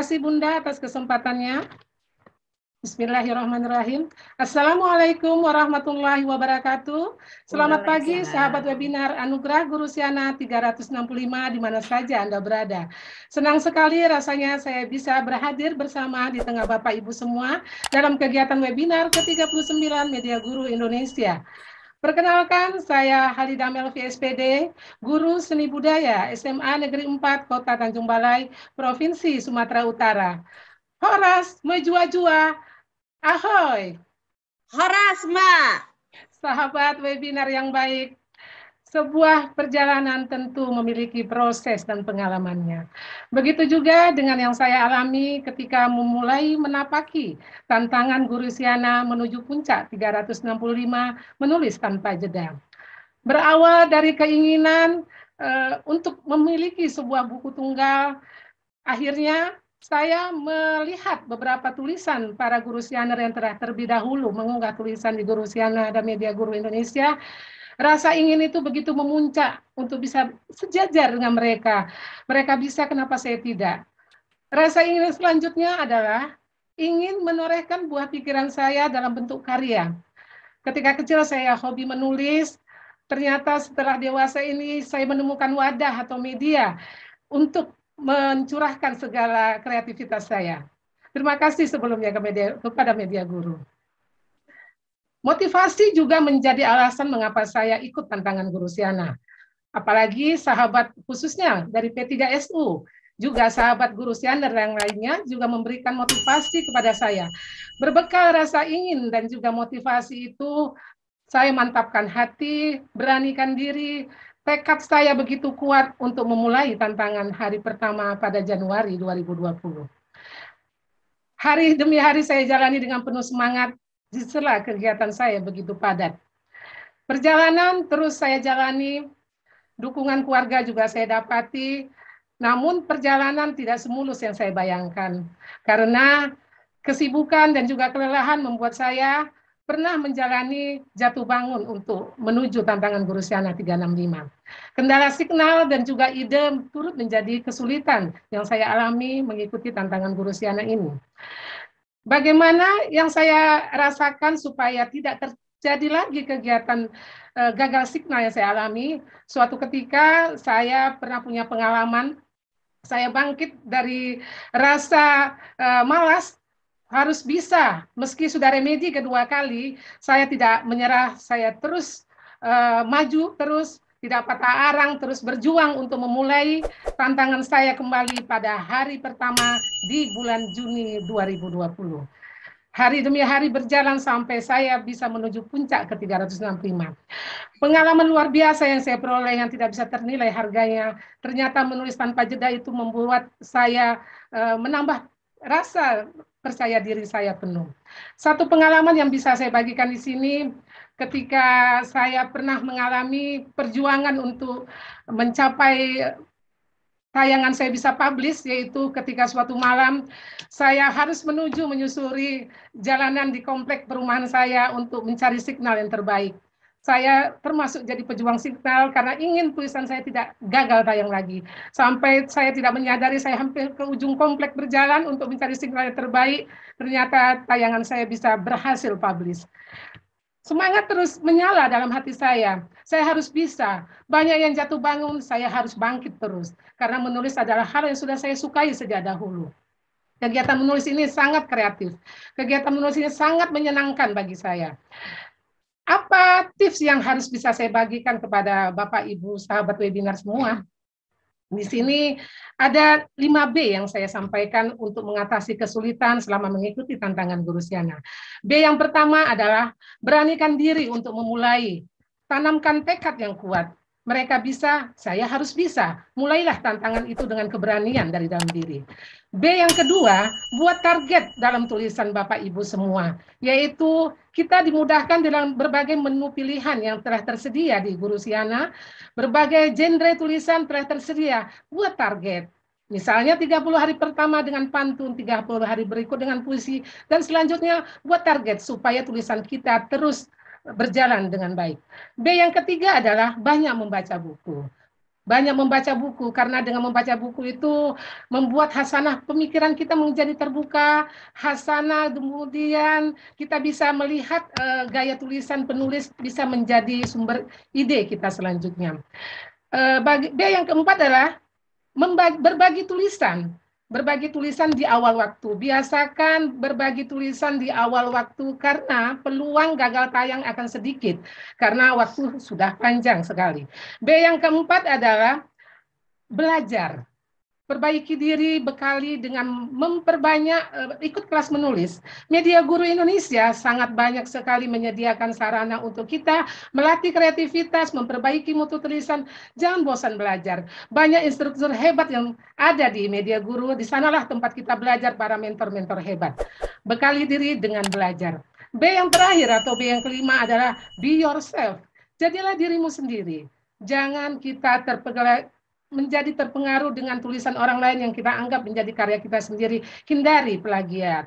kasih Bunda atas kesempatannya. Bismillahirrahmanirrahim. Assalamualaikum warahmatullahi wabarakatuh. Selamat pagi sahabat webinar Anugerah Guru Siana 365 di mana saja Anda berada. Senang sekali rasanya saya bisa berhadir bersama di tengah Bapak Ibu semua dalam kegiatan webinar ke-39 Media Guru Indonesia. Perkenalkan, saya Halida Melvi SPD, Guru Seni Budaya SMA Negeri 4 Kota Tanjung Balai, Provinsi Sumatera Utara. Horas, mejua-jua, ahoy! Horas, Ma! Sahabat webinar yang baik, sebuah perjalanan tentu memiliki proses dan pengalamannya. Begitu juga dengan yang saya alami ketika memulai menapaki tantangan guru Siana menuju puncak 365 menulis tanpa jeda. Berawal dari keinginan e, untuk memiliki sebuah buku tunggal, akhirnya saya melihat beberapa tulisan para guru sianer yang telah terlebih dahulu mengunggah tulisan di Guru Siana dan Media Guru Indonesia. Rasa ingin itu begitu memuncak untuk bisa sejajar dengan mereka. Mereka bisa, kenapa saya tidak? Rasa ingin selanjutnya adalah ingin menorehkan buah pikiran saya dalam bentuk karya. Ketika kecil saya hobi menulis, ternyata setelah dewasa ini saya menemukan wadah atau media untuk mencurahkan segala kreativitas saya. Terima kasih sebelumnya ke media, kepada Media Guru. Motivasi juga menjadi alasan mengapa saya ikut tantangan Guru Siana. Apalagi sahabat khususnya dari P3SU, juga sahabat Guru Siana dan yang lainnya juga memberikan motivasi kepada saya. Berbekal rasa ingin dan juga motivasi itu, saya mantapkan hati, beranikan diri, Tekad saya begitu kuat untuk memulai tantangan hari pertama pada Januari 2020. Hari demi hari saya jalani dengan penuh semangat di kegiatan saya begitu padat. Perjalanan terus saya jalani, dukungan keluarga juga saya dapati, namun perjalanan tidak semulus yang saya bayangkan. Karena kesibukan dan juga kelelahan membuat saya pernah menjalani jatuh bangun untuk menuju tantangan guru Siana 365. Kendala signal dan juga ide turut menjadi kesulitan yang saya alami mengikuti tantangan guru Siana ini. Bagaimana yang saya rasakan supaya tidak terjadi lagi kegiatan e, gagal signal yang saya alami? Suatu ketika saya pernah punya pengalaman saya bangkit dari rasa uh, malas harus bisa, meski sudah remedi kedua kali, saya tidak menyerah, saya terus uh, maju, terus tidak patah arang, terus berjuang untuk memulai tantangan saya kembali pada hari pertama di bulan Juni 2020. Hari demi hari berjalan sampai saya bisa menuju puncak ke 365. Pengalaman luar biasa yang saya peroleh yang tidak bisa ternilai harganya. Ternyata menulis tanpa jeda itu membuat saya uh, menambah rasa percaya diri saya penuh. Satu pengalaman yang bisa saya bagikan di sini ketika saya pernah mengalami perjuangan untuk mencapai tayangan saya bisa publish yaitu ketika suatu malam saya harus menuju menyusuri jalanan di komplek perumahan saya untuk mencari signal yang terbaik saya termasuk jadi pejuang signal karena ingin tulisan saya tidak gagal tayang lagi. Sampai saya tidak menyadari saya hampir ke ujung kompleks berjalan untuk mencari signal yang terbaik, ternyata tayangan saya bisa berhasil publish. Semangat terus menyala dalam hati saya. Saya harus bisa. Banyak yang jatuh bangun, saya harus bangkit terus. Karena menulis adalah hal yang sudah saya sukai sejak dahulu. Kegiatan menulis ini sangat kreatif. Kegiatan menulis ini sangat menyenangkan bagi saya. Apa tips yang harus bisa saya bagikan kepada Bapak Ibu sahabat webinar semua? Di sini ada 5B yang saya sampaikan untuk mengatasi kesulitan selama mengikuti tantangan guru Siana. B yang pertama adalah beranikan diri untuk memulai. Tanamkan tekad yang kuat mereka bisa, saya harus bisa. Mulailah tantangan itu dengan keberanian dari dalam diri. B yang kedua, buat target dalam tulisan Bapak Ibu semua, yaitu kita dimudahkan dalam berbagai menu pilihan yang telah tersedia di Guru Siana, berbagai genre tulisan telah tersedia, buat target. Misalnya 30 hari pertama dengan pantun, 30 hari berikut dengan puisi, dan selanjutnya buat target supaya tulisan kita terus berjalan dengan baik. B yang ketiga adalah banyak membaca buku. Banyak membaca buku karena dengan membaca buku itu membuat hasanah pemikiran kita menjadi terbuka, hasanah kemudian kita bisa melihat e, gaya tulisan penulis bisa menjadi sumber ide kita selanjutnya. E, bagi, B yang keempat adalah berbagi tulisan Berbagi tulisan di awal waktu. Biasakan berbagi tulisan di awal waktu karena peluang gagal tayang akan sedikit karena waktu sudah panjang sekali. B yang keempat adalah belajar perbaiki diri, bekali dengan memperbanyak eh, ikut kelas menulis. Media Guru Indonesia sangat banyak sekali menyediakan sarana untuk kita melatih kreativitas, memperbaiki mutu tulisan, jangan bosan belajar. Banyak instruktur hebat yang ada di Media Guru, di sanalah tempat kita belajar para mentor-mentor hebat. Bekali diri dengan belajar. B yang terakhir atau B yang kelima adalah be yourself. Jadilah dirimu sendiri. Jangan kita terpegala menjadi terpengaruh dengan tulisan orang lain yang kita anggap menjadi karya kita sendiri. Hindari plagiat.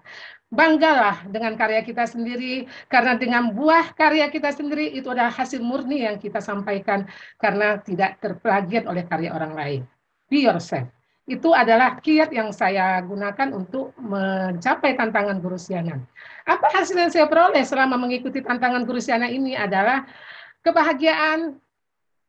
Banggalah dengan karya kita sendiri, karena dengan buah karya kita sendiri itu adalah hasil murni yang kita sampaikan karena tidak terplagiat oleh karya orang lain. Be yourself. Itu adalah kiat yang saya gunakan untuk mencapai tantangan guru sianan. Apa hasil yang saya peroleh selama mengikuti tantangan guru sianan ini adalah kebahagiaan,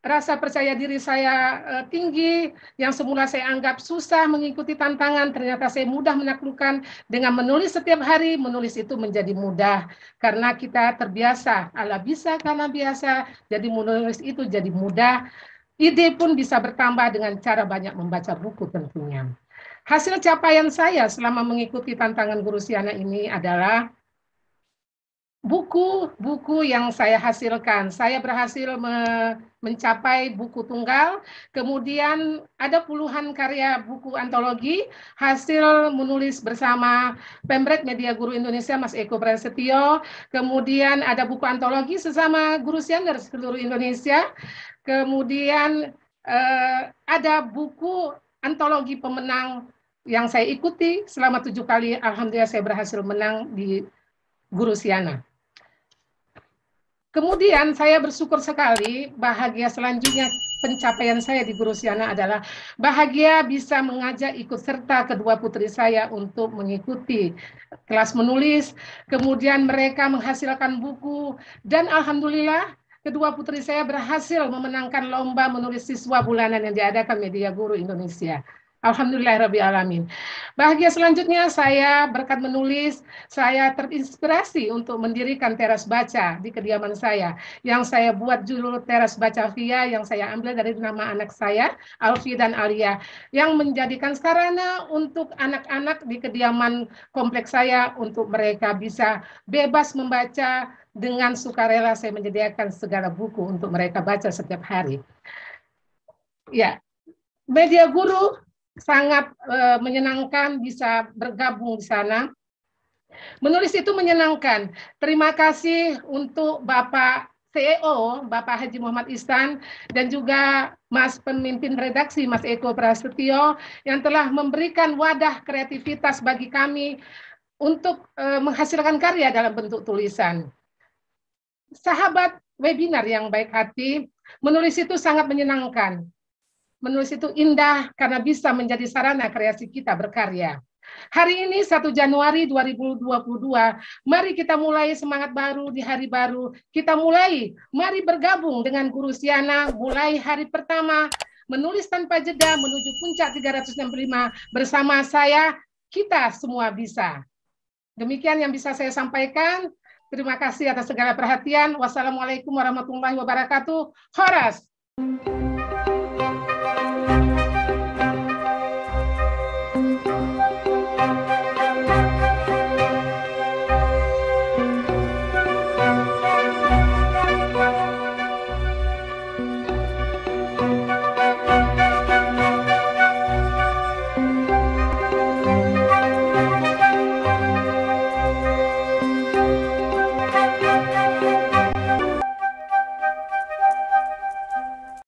rasa percaya diri saya eh, tinggi, yang semula saya anggap susah mengikuti tantangan, ternyata saya mudah menaklukkan dengan menulis setiap hari, menulis itu menjadi mudah karena kita terbiasa, ala bisa karena biasa, jadi menulis itu jadi mudah. Ide pun bisa bertambah dengan cara banyak membaca buku tentunya. Hasil capaian saya selama mengikuti tantangan guru Siana ini adalah buku-buku yang saya hasilkan. Saya berhasil me mencapai buku tunggal, kemudian ada puluhan karya buku antologi hasil menulis bersama Pemret Media Guru Indonesia Mas Eko Prasetyo, kemudian ada buku antologi sesama guru siander seluruh Indonesia, kemudian eh, ada buku antologi pemenang yang saya ikuti selama tujuh kali, alhamdulillah saya berhasil menang di Guru Siana. Kemudian saya bersyukur sekali bahagia selanjutnya pencapaian saya di Siana adalah bahagia bisa mengajak ikut serta kedua putri saya untuk mengikuti kelas menulis, kemudian mereka menghasilkan buku dan alhamdulillah kedua putri saya berhasil memenangkan lomba menulis siswa bulanan yang diadakan Media Guru Indonesia. Alhamdulillah alamin. Bahagia selanjutnya saya berkat menulis, saya terinspirasi untuk mendirikan teras baca di kediaman saya. Yang saya buat judul teras baca via yang saya ambil dari nama anak saya, Alfi dan Alia, yang menjadikan sarana untuk anak-anak di kediaman kompleks saya untuk mereka bisa bebas membaca dengan sukarela saya menyediakan segala buku untuk mereka baca setiap hari. Ya, media guru sangat e, menyenangkan bisa bergabung di sana. Menulis itu menyenangkan. Terima kasih untuk Bapak CEO, Bapak Haji Muhammad istan dan juga Mas Pemimpin Redaksi, Mas Eko Prasetyo, yang telah memberikan wadah kreativitas bagi kami untuk e, menghasilkan karya dalam bentuk tulisan. Sahabat webinar yang baik hati, menulis itu sangat menyenangkan. Menulis itu indah karena bisa menjadi sarana kreasi kita berkarya. Hari ini 1 Januari 2022, mari kita mulai semangat baru di hari baru. Kita mulai, mari bergabung dengan Guru Siana mulai hari pertama menulis tanpa jeda menuju puncak 365 bersama saya kita semua bisa. Demikian yang bisa saya sampaikan. Terima kasih atas segala perhatian. Wassalamualaikum warahmatullahi wabarakatuh. Horas.